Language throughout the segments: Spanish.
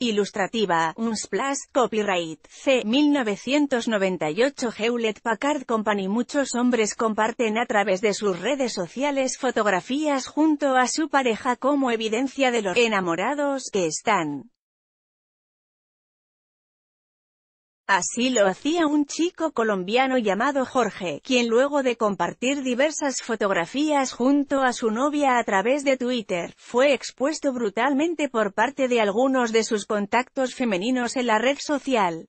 Ilustrativa, Unsplash, copyright, C. 1998 Hewlett Packard Company Muchos hombres comparten a través de sus redes sociales fotografías junto a su pareja como evidencia de los enamorados que están. Así lo hacía un chico colombiano llamado Jorge, quien luego de compartir diversas fotografías junto a su novia a través de Twitter, fue expuesto brutalmente por parte de algunos de sus contactos femeninos en la red social.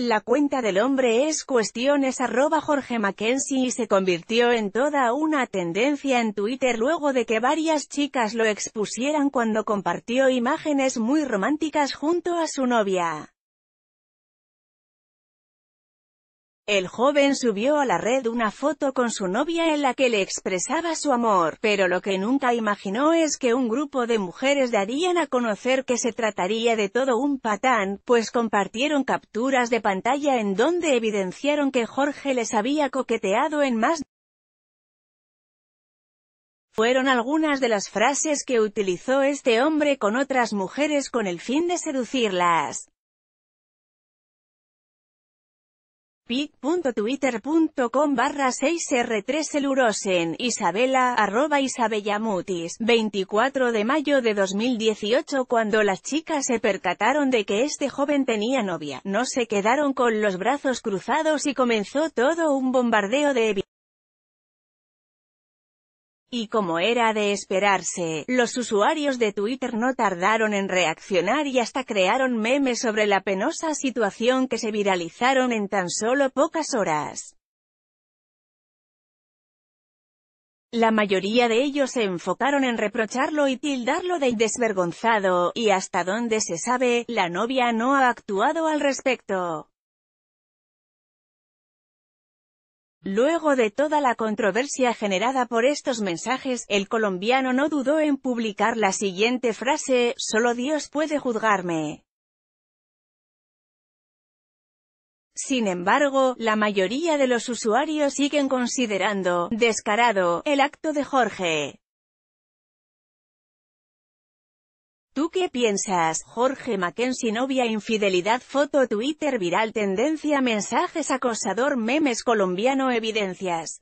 La cuenta del hombre es cuestiones arroba Jorge Mackenzie y se convirtió en toda una tendencia en Twitter luego de que varias chicas lo expusieran cuando compartió imágenes muy románticas junto a su novia. El joven subió a la red una foto con su novia en la que le expresaba su amor, pero lo que nunca imaginó es que un grupo de mujeres darían a conocer que se trataría de todo un patán, pues compartieron capturas de pantalla en donde evidenciaron que Jorge les había coqueteado en más fueron algunas de las frases que utilizó este hombre con otras mujeres con el fin de seducirlas. pic.twitter.com barra 6r3 elurosen, Isabela, arroba isabellamutis, 24 de mayo de 2018 cuando las chicas se percataron de que este joven tenía novia, no se quedaron con los brazos cruzados y comenzó todo un bombardeo de y como era de esperarse, los usuarios de Twitter no tardaron en reaccionar y hasta crearon memes sobre la penosa situación que se viralizaron en tan solo pocas horas. La mayoría de ellos se enfocaron en reprocharlo y tildarlo de desvergonzado, y hasta donde se sabe, la novia no ha actuado al respecto. Luego de toda la controversia generada por estos mensajes, el colombiano no dudó en publicar la siguiente frase, «Solo Dios puede juzgarme». Sin embargo, la mayoría de los usuarios siguen considerando, descarado, el acto de Jorge. ¿Tú qué piensas? Jorge Mackenzie novia infidelidad foto Twitter viral tendencia mensajes acosador memes colombiano evidencias